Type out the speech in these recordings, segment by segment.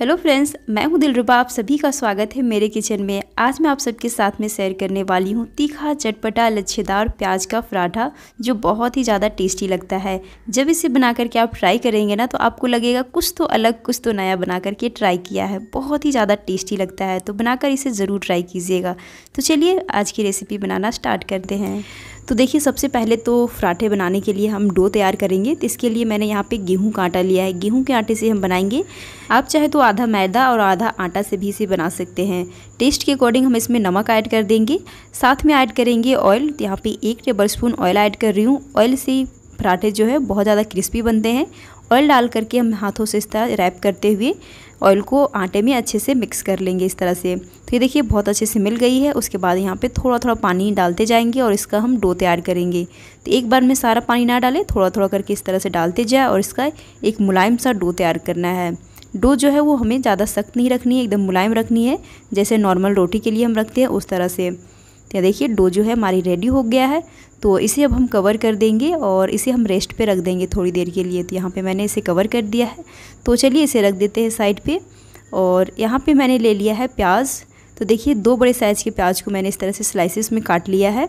hello friends मैं हूं दिलरुबा आप सभी का स्वागत है मेरे किचन में आज मैं आप सबके साथ में शेयर करने वाली हूं तीखा चटपटा लच्छेदार प्याज का पराठा जो बहुत ही ज़्यादा टेस्टी लगता है जब इसे बना करके आप ट्राई करेंगे ना तो आपको लगेगा कुछ तो अलग कुछ तो नया बना करके ट्राई किया है बहुत ही ज़्यादा टेस्टी लगता है तो बनाकर इसे ज़रूर ट्राई कीजिएगा तो चलिए आज की रेसिपी बनाना स्टार्ट करते हैं तो देखिए सबसे पहले तो पराठे बनाने के लिए हम डो तैयार करेंगे तो इसके लिए मैंने यहाँ पे गेहूं का आटा लिया है गेहूं के आटे से हम बनाएंगे आप चाहे तो आधा मैदा और आधा आटा से भी इसे बना सकते हैं टेस्ट के अकॉर्डिंग हम इसमें नमक ऐड कर देंगे साथ में ऐड करेंगे ऑयल तो यहाँ पर एक टेबल स्पून ऑयल ऐड कर रही हूँ ऑयल से पराठे जो है बहुत ज़्यादा क्रिस्पी बनते हैं ऑयल डाल करके हम हाथों से इस तरह रैप करते हुए ऑयल को आटे में अच्छे से मिक्स कर लेंगे इस तरह से तो ये देखिए बहुत अच्छे से मिल गई है उसके बाद यहाँ पे थोड़ा थोड़ा पानी डालते जाएंगे और इसका हम डो तैयार करेंगे तो एक बार में सारा पानी ना डालें थोड़ा थोड़ा करके इस तरह से डालते जाए और इसका एक मुलायम सा डो तैयार करना है डो जो है वो हमें ज़्यादा सख्त नहीं रखनी है एकदम मुलायम रखनी है जैसे नॉर्मल रोटी के लिए हम रखते हैं उस तरह से तो देखिए डो जो है हमारी रेडी हो गया है तो इसे अब हम कवर कर देंगे और इसे हम रेस्ट पे रख देंगे थोड़ी देर के लिए तो यहाँ पे मैंने इसे कवर कर दिया है तो चलिए इसे रख देते हैं साइड पे और यहाँ पे मैंने ले लिया है प्याज़ तो देखिए दो बड़े साइज़ के प्याज को मैंने इस तरह से स्लाइसिस में काट लिया है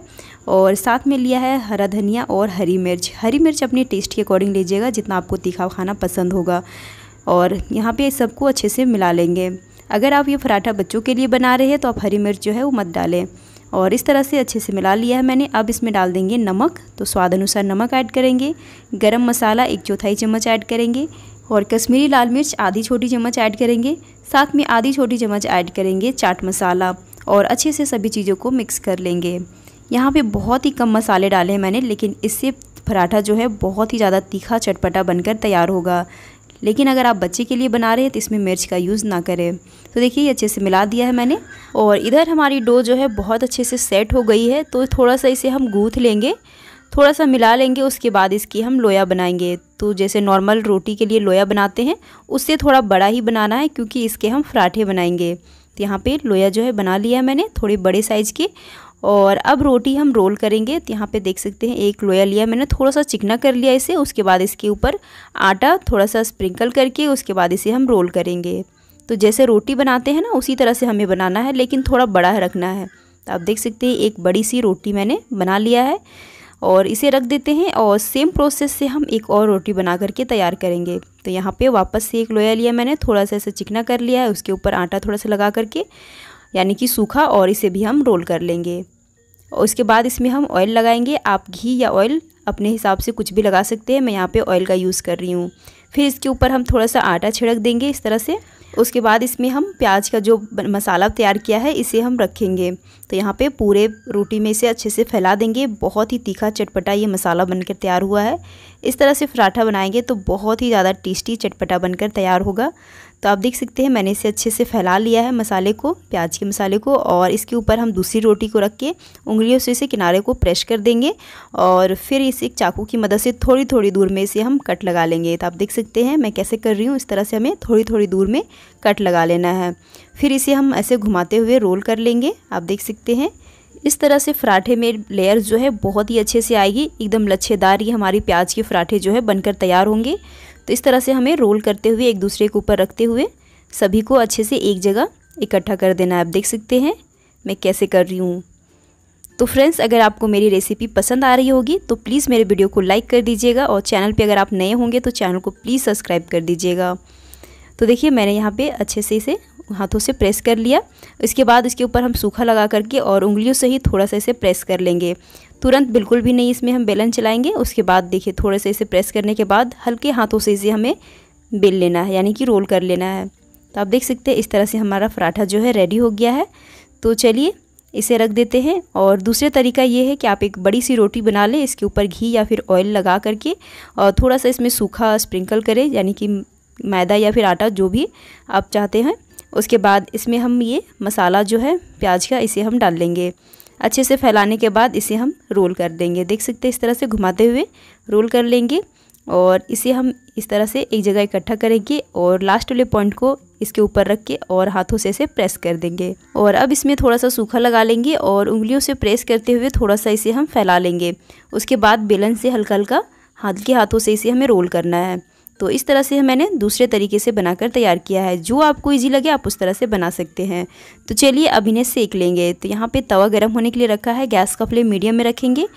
और साथ में लिया है हरा धनिया और हरी मिर्च हरी मिर्च अपने टेस्ट के अकॉर्डिंग लीजिएगा जितना आपको तीखा खाना पसंद होगा और यहाँ पर सबको अच्छे से मिला लेंगे अगर आप ये पराठा बच्चों के लिए बना रहे हैं तो आप हरी मिर्च जो है वो मत डालें और इस तरह से अच्छे से मिला लिया है मैंने अब इसमें डाल देंगे नमक तो स्वाद अनुसार नमक ऐड करेंगे गरम मसाला एक चौथाई चम्मच ऐड करेंगे और कश्मीरी लाल मिर्च आधी छोटी चम्मच ऐड करेंगे साथ में आधी छोटी चम्मच ऐड करेंगे चाट मसाला और अच्छे से सभी चीज़ों को मिक्स कर लेंगे यहाँ पर बहुत ही कम मसाले डाले हैं मैंने लेकिन इससे पराठा जो है बहुत ही ज़्यादा तीखा चटपटा बनकर तैयार होगा लेकिन अगर आप बच्चे के लिए बना रहे हैं तो इसमें मिर्च का यूज़ ना करें तो देखिए अच्छे से मिला दिया है मैंने और इधर हमारी डो जो है बहुत अच्छे से सेट हो गई है तो थोड़ा सा इसे हम गूँथ लेंगे थोड़ा सा मिला लेंगे उसके बाद इसकी हम लोया बनाएंगे तो जैसे नॉर्मल रोटी के लिए लोया बनाते हैं उससे थोड़ा बड़ा ही बनाना है क्योंकि इसके हम पराठे बनाएंगे तो यहाँ पे लोया जो है बना लिया मैंने थोड़े बड़े साइज़ के और अब रोटी हम रोल करेंगे तो यहाँ पे देख सकते हैं एक लोया लिया मैंने थोड़ा सा चिकना कर लिया इसे उसके बाद इसके ऊपर आटा थोड़ा सा स्प्रिंकल करके उसके बाद इसे हम रोल करेंगे तो जैसे रोटी बनाते हैं ना उसी तरह से हमें बनाना है लेकिन थोड़ा बड़ा रखना है तो आप देख सकते हैं एक बड़ी सी रोटी मैंने बना लिया है और इसे रख देते हैं और सेम प्रोसेस से हम एक और रोटी बना करके तैयार करेंगे तो यहाँ पे वापस से एक लोया लिया मैंने थोड़ा सा ऐसा चिकना कर लिया है उसके ऊपर आटा थोड़ा सा लगा करके यानी कि सूखा और इसे भी हम रोल कर लेंगे और उसके बाद इसमें हम ऑयल लगाएंगे आप घी या ऑयल अपने हिसाब से कुछ भी लगा सकते हैं मैं यहाँ पे ऑयल का यूज़ कर रही हूँ फिर इसके ऊपर हम थोड़ा सा आटा छिड़क देंगे इस तरह से उसके बाद इसमें हम प्याज का जो मसाला तैयार किया है इसे हम रखेंगे तो यहाँ पे पूरे रोटी में इसे अच्छे से फैला देंगे बहुत ही तीखा चटपटा ये मसाला बनकर तैयार हुआ है इस तरह से पराठा बनाएंगे तो बहुत ही ज़्यादा टेस्टी चटपटा बनकर तैयार होगा तो आप देख सकते हैं मैंने इसे अच्छे से फैला लिया है मसाले को प्याज के मसाले को और इसके ऊपर हम दूसरी रोटी को रख के उंगलियों से इसे किनारे को प्रेस कर देंगे और फिर इसे एक चाकू की मदद से थोड़ी थोड़ी दूर में इसे हम कट लगा लेंगे तो आप देख सकते हैं मैं कैसे कर रही हूँ इस तरह से हमें थोड़ी थोड़ी दूर में कट लगा लेना है फिर इसे हम ऐसे घुमाते हुए रोल कर लेंगे आप देख सकते हैं इस तरह से पराठे में लेयर जो है बहुत ही अच्छे से आएगी एकदम लच्छेदार ये हमारी प्याज के पराठे जो है बनकर तैयार होंगे तो इस तरह से हमें रोल करते हुए एक दूसरे के ऊपर रखते हुए सभी को अच्छे से एक जगह इकट्ठा कर देना है आप देख सकते हैं मैं कैसे कर रही हूँ तो फ्रेंड्स अगर आपको मेरी रेसिपी पसंद आ रही होगी तो प्लीज़ मेरे वीडियो को लाइक कर दीजिएगा और चैनल पे अगर आप नए होंगे तो चैनल को प्लीज़ सब्सक्राइब कर दीजिएगा तो देखिए मैंने यहाँ पे अच्छे से इसे हाथों से प्रेस कर लिया इसके बाद इसके ऊपर हम सूखा लगा करके और उंगलियों से ही थोड़ा सा इसे प्रेस कर लेंगे तुरंत बिल्कुल भी नहीं इसमें हम बेलन चलाएंगे उसके बाद देखिए थोड़ा सा इसे प्रेस करने के बाद हल्के हाथों से इसे हमें बेल लेना है यानी कि रोल कर लेना है तो आप देख सकते हैं इस तरह से हमारा पराठा जो है रेडी हो गया है तो चलिए इसे रख देते हैं और दूसरा तरीका ये है कि आप एक बड़ी सी रोटी बना लें इसके ऊपर घी या फिर ऑयल लगा करके और थोड़ा सा इसमें सूखा स्प्रिंकल करें यानी कि मैदा या फिर आटा जो भी आप चाहते हैं उसके बाद इसमें हम ये मसाला जो है प्याज का इसे हम डाल लेंगे अच्छे से फैलाने के बाद इसे हम रोल कर देंगे देख सकते हैं इस तरह से घुमाते हुए रोल कर लेंगे और इसे हम इस तरह से एक जगह इकट्ठा करेंगे और लास्ट वाले पॉइंट को इसके ऊपर रख के और हाथों से इसे प्रेस कर देंगे और अब इसमें थोड़ा सा सूखा लगा लेंगे और उंगलियों से प्रेस करते हुए थोड़ा सा इसे हम फैला लेंगे उसके बाद बेलन से हल्का हल्का हाथ के हाथों से इसे हमें रोल करना है तो इस तरह से मैंने दूसरे तरीके से बनाकर तैयार किया है जो आपको ईजी लगे आप उस तरह से बना सकते हैं तो चलिए अब इन्हें सेक लेंगे तो यहाँ पे तवा गर्म होने के लिए रखा है गैस का फ्लेम मीडियम में रखेंगे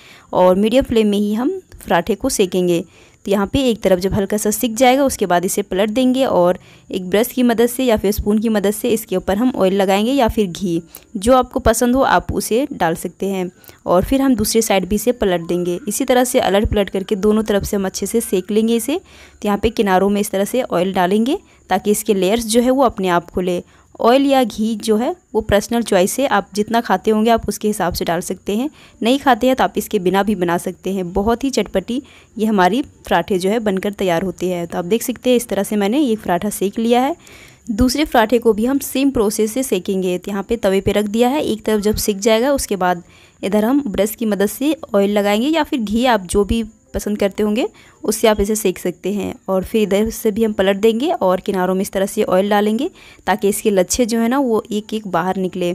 और मीडियम फ्लेम में ही हम पराठे को सेकेंगे तो यहाँ पे एक तरफ जब हल्का सा सिक जाएगा उसके बाद इसे पलट देंगे और एक ब्रश की मदद से या फिर स्पून की मदद से इसके ऊपर हम ऑयल लगाएंगे या फिर घी जो आपको पसंद हो आप उसे डाल सकते हैं और फिर हम दूसरे साइड भी इसे पलट देंगे इसी तरह से अलट पलट करके दोनों तरफ से हम अच्छे से सेक लेंगे इसे तो यहाँ पर किनारों में इस तरह से ऑयल डालेंगे ताकि इसके लेयर्स जो है वो अपने आप खुले ऑयल या घी जो है वो पर्सनल चॉइस है आप जितना खाते होंगे आप उसके हिसाब से डाल सकते हैं नहीं खाते हैं तो आप इसके बिना भी बना सकते हैं बहुत ही चटपटी ये हमारी पराठे जो है बनकर तैयार होते हैं तो आप देख सकते हैं इस तरह से मैंने ये पराठा सेक लिया है दूसरे पराठे को भी हम सेम प्रोसेस से सेकेंगे तो यहाँ पे तवे पे रख दिया है एक तरफ जब सेक जाएगा उसके बाद इधर हम ब्रश की मदद से ऑयल लगाएंगे या फिर घी आप जो भी पसंद करते होंगे उससे आप इसे सेक सकते हैं और फिर इधर से भी हम पलट देंगे और किनारों में इस तरह से ऑयल डालेंगे ताकि इसके लच्छे जो है ना वो एक एक बाहर निकले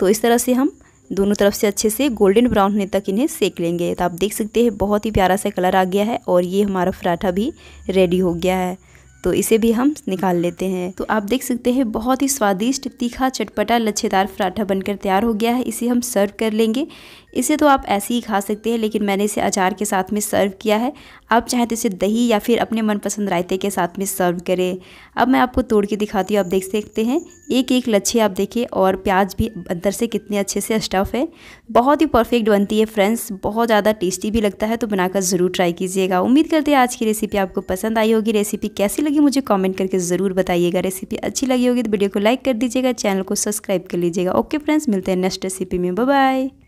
तो इस तरह से हम दोनों तरफ से अच्छे से गोल्डन ब्राउन होने तक इन्हें सेक लेंगे तो आप देख सकते हैं बहुत ही प्यारा सा कलर आ गया है और ये हमारा पराठा भी रेडी हो गया है तो इसे भी हम निकाल लेते हैं तो आप देख सकते हैं बहुत ही स्वादिष्ट तीखा चटपटा लच्छेदार पराठा बनकर तैयार हो गया है इसे हम सर्व कर लेंगे इसे तो आप ऐसे ही खा सकते हैं लेकिन मैंने इसे अचार के साथ में सर्व किया है आप चाहें तो इसे दही या फिर अपने मनपसंद रायते के साथ में सर्व करें अब मैं आपको तोड़ के दिखाती हूँ आप देख सकते हैं एक एक लच्छे आप देखिए और प्याज भी अंदर से कितने अच्छे से स्टफ़ है बहुत ही परफेक्ट बनती है फ्रेंड्स बहुत ज़्यादा टेस्टी भी लगता है तो बनाकर ज़रूर ट्राई कीजिएगा उम्मीद करते हैं आज की रेसिपी आपको पसंद आई होगी रेसिपी कैसी लगी मुझे कॉमेंट करके ज़रूर बताइएगा रेसिपी अच्छी लगी होगी तो वीडियो को लाइक कर दीजिएगा चैनल को सब्सक्राइब कर लीजिएगा ओके फ्रेंड्स मिलते हैं नेक्स्ट रेसिपी में बाय